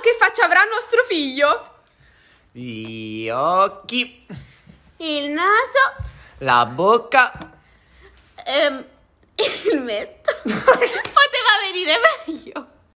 che faccia avrà nostro figlio? Gli occhi. Il naso. La bocca. Ehm, il mento. Potete